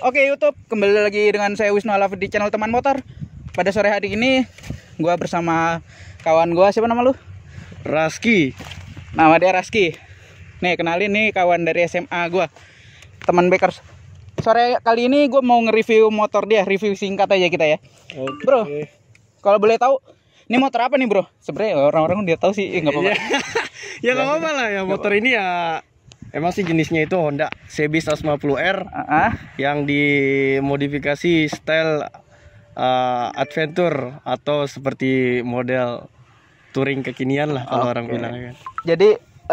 Oke YouTube, kembali lagi dengan saya Wisnu Alaf di channel Teman Motor. Pada sore hari ini, gue bersama kawan gue siapa nama lu? Raski. Nama dia Raski. Nih kenalin nih kawan dari SMA gue, teman Bakers. Sore kali ini gue mau nge-review motor dia, review singkat aja kita ya. Oke. Bro, kalau boleh tahu, ini motor apa nih bro? Sebenernya orang-orang dia tahu sih, nggak eh, apa-apa. ya nggak apa-apa lah ya motor ini ya Emang sih jenisnya itu Honda CB 150R uh-huh. yang dimodifikasi style uh, adventure atau seperti model touring kekinian lah kalau okay. orang bilang ya kan. Jadi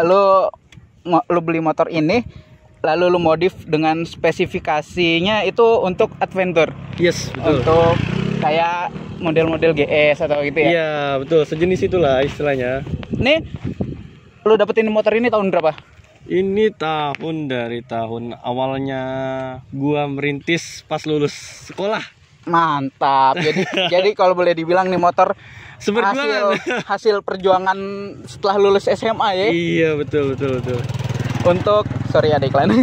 lu lo beli motor ini lalu lo modif dengan spesifikasinya itu untuk adventure. Yes, betul. Untuk kayak model-model GS atau gitu ya. Iya, betul. Sejenis itulah istilahnya. Nih lo dapetin motor ini tahun berapa? ini tahun dari tahun awalnya gua merintis pas lulus sekolah mantap jadi jadi kalau boleh dibilang nih motor hasil hasil perjuangan setelah lulus SMA ya iya betul betul betul untuk sorry ada iklan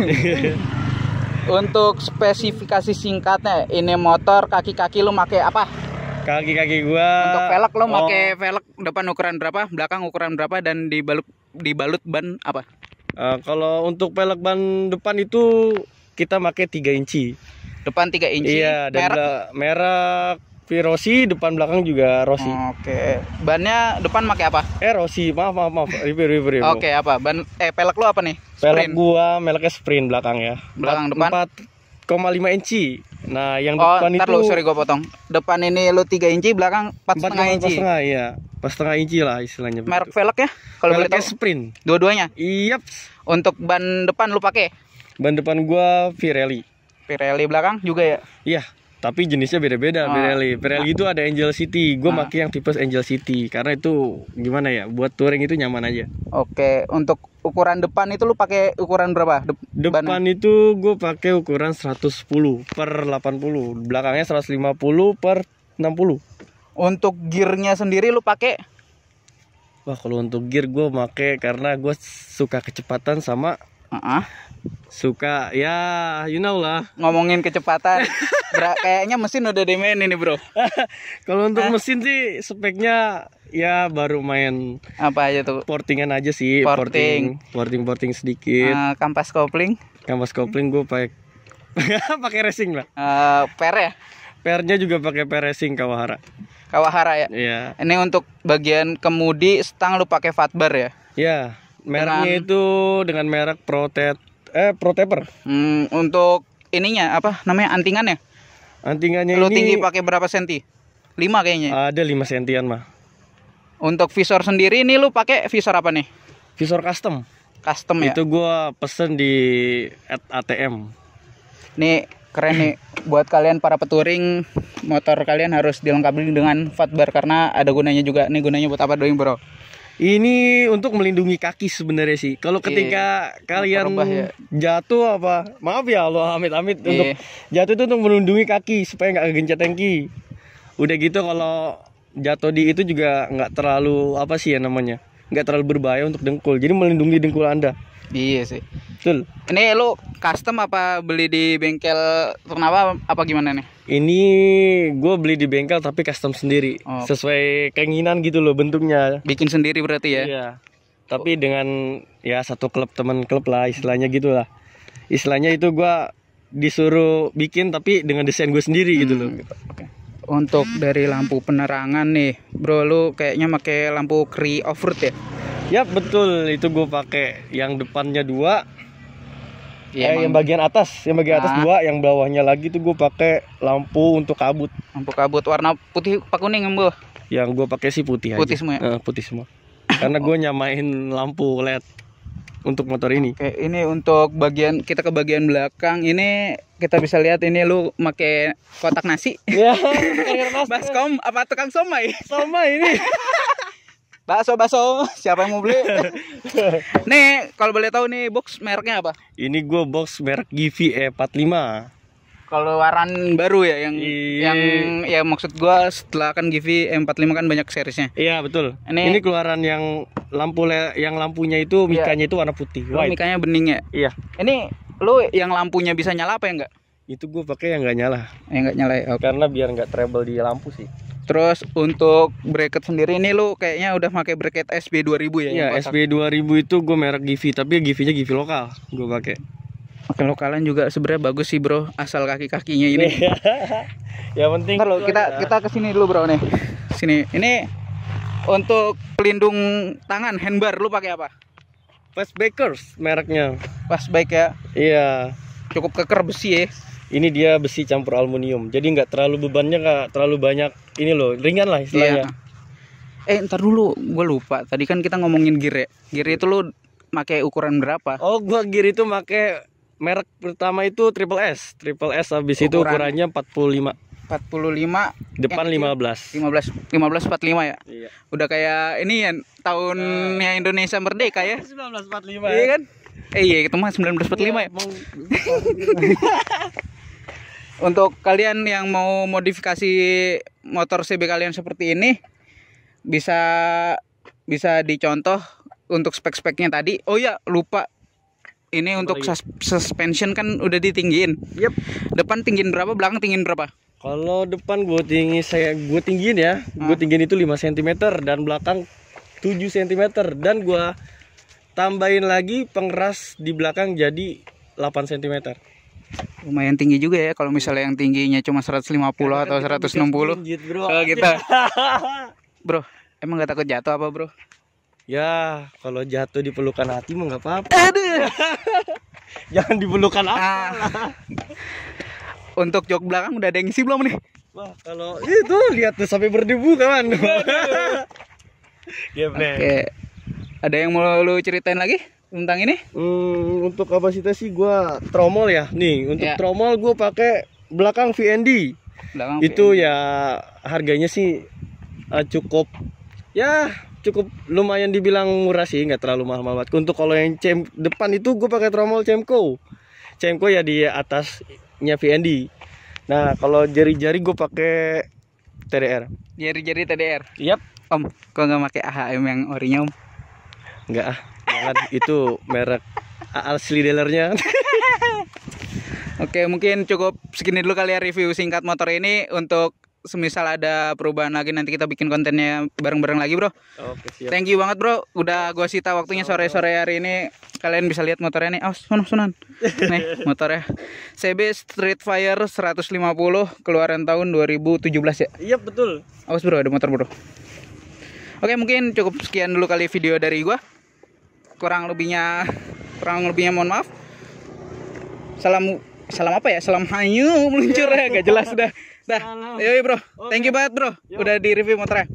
untuk spesifikasi singkatnya ini motor kaki-kaki lu make apa kaki-kaki gua untuk velg lo oh. make velg depan ukuran berapa belakang ukuran berapa dan dibalut dibalut ban apa Eh, kalau untuk pelek ban depan itu kita pakai 3 inci. Depan 3 inci. Iya, dan merek merek Virosi depan belakang juga Rossi. Oh, oke. Okay. Bannya depan pakai apa? Eh Rossi, maaf maaf maaf. Ribu ribu ribu. Oke, apa? Ban eh pelek lu apa nih? Pelek gua mereknya Sprint belakang ya. Belakang 4, depan 4,5 inci. Nah, yang oh, depan itu lo sorry gue potong. Depan ini lo 3 inci, belakang setengah inci. setengah, iya. Pas setengah inci lah istilahnya. Merek velg ya? Kalau boleh tahu. Sprint. Dua-duanya? Iya. Untuk ban depan lo pakai? Ban depan gue Pirelli. Pirelli belakang juga ya? Iya. Tapi jenisnya beda-beda oh. Pirelli. Pirelli nah. itu ada Angel City. Gue nah. yang tipe Angel City karena itu gimana ya? Buat touring itu nyaman aja. Oke, untuk ukuran depan itu lu pakai ukuran berapa? De depan depan itu gue pakai ukuran 110 per 80, belakangnya 150 per 60. Untuk gearnya sendiri lu pakai? Wah kalau untuk gear gue pakai karena gue suka kecepatan sama uh -uh suka ya you know lah ngomongin kecepatan kayaknya mesin udah dimain ini bro kalau untuk Hah? mesin sih speknya ya baru main apa aja tuh portingan aja sih porting porting porting, porting sedikit uh, kampas kopling kampas kopling gue pakai pakai racing lah uh, per ya pernya juga pakai per racing kawahara kawahara ya iya yeah. ini untuk bagian kemudi stang lu pakai fatbar ya iya yeah. itu dengan merek protet eh pro taper hmm, untuk ininya apa namanya antingannya antingannya lu ini... tinggi pakai berapa senti 5 kayaknya ada 5 sentian mah untuk visor sendiri ini lu pakai visor apa nih visor custom custom ya itu gua pesen di at ATM nih keren nih buat kalian para peturing motor kalian harus dilengkapi dengan fatbar karena ada gunanya juga nih gunanya buat apa doing bro ini untuk melindungi kaki sebenarnya sih. Kalau iya, ketika yeah. kalian ya. jatuh apa? Maaf ya Allah, amit-amit yeah. untuk jatuh itu untuk melindungi kaki supaya nggak gencet tangki. Udah gitu kalau jatuh di itu juga nggak terlalu apa sih ya namanya? Nggak terlalu berbahaya untuk dengkul. Jadi melindungi dengkul Anda. Iya sih. Betul. Ini lo custom apa beli di bengkel Ternama apa gimana nih? Ini gue beli di bengkel tapi custom sendiri. Oh. Sesuai keinginan gitu loh bentuknya. Bikin sendiri berarti ya? Iya. Tapi oh. dengan ya satu klub teman klub lah istilahnya gitu lah. Istilahnya itu gue disuruh bikin tapi dengan desain gue sendiri gitu hmm. gitu loh. Oke. Untuk dari lampu penerangan nih, bro lu kayaknya pakai lampu Cree Offroad ya? Ya betul itu gue pakai yang depannya dua ya, eh, yang bagian atas yang bagian nah. atas dua yang bawahnya lagi tuh gue pakai lampu untuk kabut lampu kabut warna putih pak kuning bu yang gue pakai sih putih putih aja. semua ya? eh, putih semua karena gue nyamain lampu led untuk motor ini Oke, ini untuk bagian kita ke bagian belakang ini kita bisa lihat ini lu make kotak nasi ya baskom apa tukang somai somai ini bakso bakso siapa yang mau beli nih kalau boleh tahu nih box mereknya apa ini gue box merek Givi e 45 kalau waran baru ya yang yang ya maksud gue setelah kan Givi e 45 kan banyak serisnya. Iya betul. Ini, ini keluaran yang lampu le, yang lampunya itu iya. mikanya iya. itu warna putih. Oh, white. mikanya bening ya? Iya. Ini lu yang lampunya bisa nyala apa ya enggak? Itu gue pakai yang enggak nyala. Yang enggak nyala ya. Karena biar enggak treble di lampu sih. Terus untuk bracket sendiri ini lu kayaknya udah pakai bracket SB 2000 ya? Iya, SB 2000 itu gue merek Givi, tapi Givinya Givi lokal gue pakai. Pakai lokalan juga sebenarnya bagus sih, Bro, asal kaki-kakinya ini. ya penting. Kalau kita ya. kita ke sini dulu, Bro nih. Sini. Ini untuk pelindung tangan handbar lu pakai apa? Fastbakers mereknya. Fastback ya. Iya. Cukup keker besi ya ini dia besi campur aluminium jadi nggak terlalu bebannya nggak terlalu banyak ini loh ringan lah istilahnya iya. eh ntar dulu gue lupa tadi kan kita ngomongin gire, gire itu lo pakai ukuran berapa oh gue gire itu pakai merek pertama itu triple S triple S habis ukuran. itu ukurannya 45 45 depan 15 15 15 45 ya iya. udah kayak ini ya tahunnya eh, Indonesia merdeka ya 1945 iya kan eh iya itu mah 1945 ya, ya. untuk kalian yang mau modifikasi motor CB kalian seperti ini bisa bisa dicontoh untuk spek-speknya tadi oh ya lupa ini Apa untuk sus suspension kan udah ditinggiin yep. depan tinggiin berapa belakang tinggiin berapa kalau depan gue tinggi saya gue tinggiin ya ah. gue tinggiin itu 5 cm dan belakang 7 cm dan gue tambahin lagi pengeras di belakang jadi 8 cm lumayan tinggi juga ya kalau misalnya yang tingginya cuma 150 puluh atau 160 enam puluh. kalau kita bro emang gak takut jatuh apa bro ya kalau jatuh di pelukan hati mah nggak apa-apa jangan di pelukan apa ah. untuk jok belakang udah ada yang isi belum nih wah kalau itu lihat tuh sampai berdebu kawan oke okay. ada yang mau lu ceritain lagi tentang ini? Hmm, untuk kapasitas sih gua tromol ya. Nih, untuk ya. tromol gua pakai belakang VND. Belakang itu VND. ya harganya sih uh, cukup ya cukup lumayan dibilang murah sih, nggak terlalu mahal banget. Untuk kalau yang cem depan itu gue pakai tromol Cemco. Cemco ya di atasnya VND. Nah, kalau jari-jari gue pakai TDR. Jari-jari TDR. Yap. Om, kok nggak pakai AHM yang orinya om? Nggak ah jangan itu merek asli dealernya Oke mungkin cukup segini dulu kali ya review singkat motor ini untuk semisal ada perubahan lagi nanti kita bikin kontennya bareng-bareng lagi bro. Oke siap. Thank you banget bro, udah gua sita waktunya sore-sore hari ini. Kalian bisa lihat motornya nih, oh sunan sunan, nih motornya CB Street Fire 150 keluaran tahun 2017 ya. Iya betul. Awas bro, ada motor bro. Oke mungkin cukup sekian dulu kali video dari gua kurang lebihnya kurang lebihnya mohon maaf salam salam apa ya salam hanyu iya. meluncur ya gak jelas udah dah yoi bro thank you banget bro udah di review motornya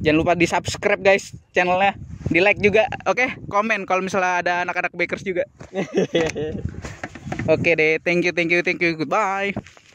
jangan lupa di subscribe guys channelnya di like juga oke komen kalau misalnya ada anak-anak bakers juga oke deh thank you thank you thank you goodbye